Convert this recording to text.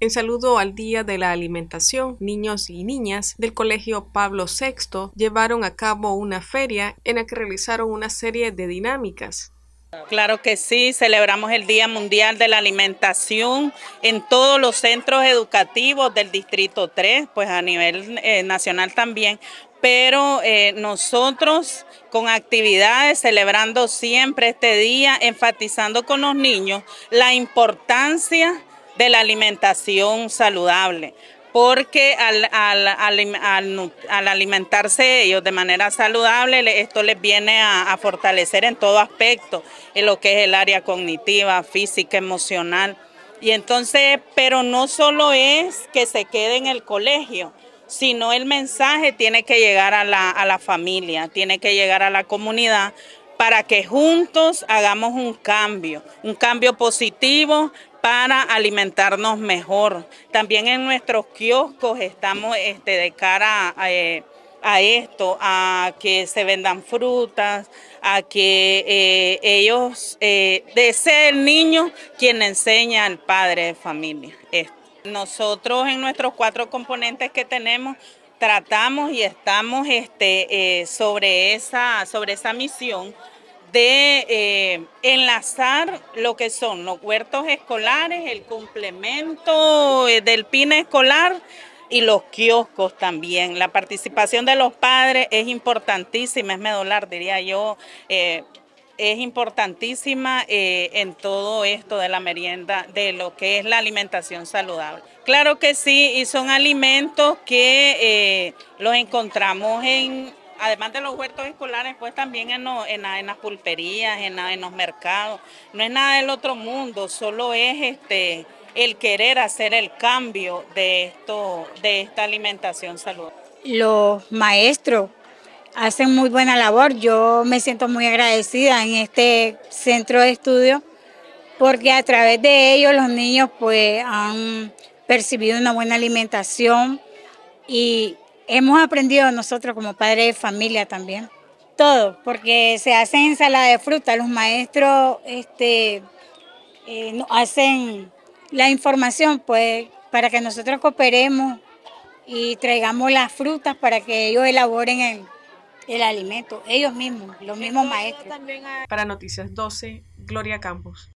En saludo al Día de la Alimentación, niños y niñas del Colegio Pablo VI llevaron a cabo una feria en la que realizaron una serie de dinámicas. Claro que sí, celebramos el Día Mundial de la Alimentación en todos los centros educativos del Distrito 3, pues a nivel eh, nacional también, pero eh, nosotros con actividades celebrando siempre este día, enfatizando con los niños la importancia de la alimentación saludable porque al, alimentarse ellos de manera saludable, esto les viene a, fortalecer en todo aspecto, en lo que es el área cognitiva, física, emocional. Y entonces, pero no solo es que se quede en el colegio, sino el mensaje tiene que llegar a la, a la familia, tiene que llegar a la comunidad para que juntos hagamos un cambio, un cambio positivo para alimentarnos mejor. También en nuestros kioscos estamos este, de cara eh, a, esto, a que se vendan frutas, a que eh, ellos, eh, de ser el niño quien enseña al padre de familia. Nosotros en nuestros cuatro componentes que tenemos, tratamos y estamos este, eh, sobre, esa, sobre esa misión de eh, enlazar lo que son los huertos escolares, el complemento eh, del pine escolar y los kioscos también. La participación de los padres es importantísima, es medular, diría yo. Eh, es importantísima en todo esto de la merienda, de lo que es la alimentación saludable. Claro que sí, y son alimentos que los encontramos en, además de los huertos escolares, pues también en, las pulperías, en, los mercados. No es nada del otro mundo, solo es este el querer hacer el cambio de esto, de esta alimentación saludable. Los maestros hacen muy buena labor. Yo me siento muy agradecida en este centro de estudio porque a través de ellos los niños pues han percibido una buena alimentación y hemos aprendido nosotros como padres de familia también. Todo, porque se hacen ensalada de fruta, los maestros este, eh, hacen la información pues, para que nosotros cooperemos y traigamos las frutas para que ellos elaboren el, el alimento, ellos mismos, los mismos maestros. Para Noticias 12, Gloria Campos.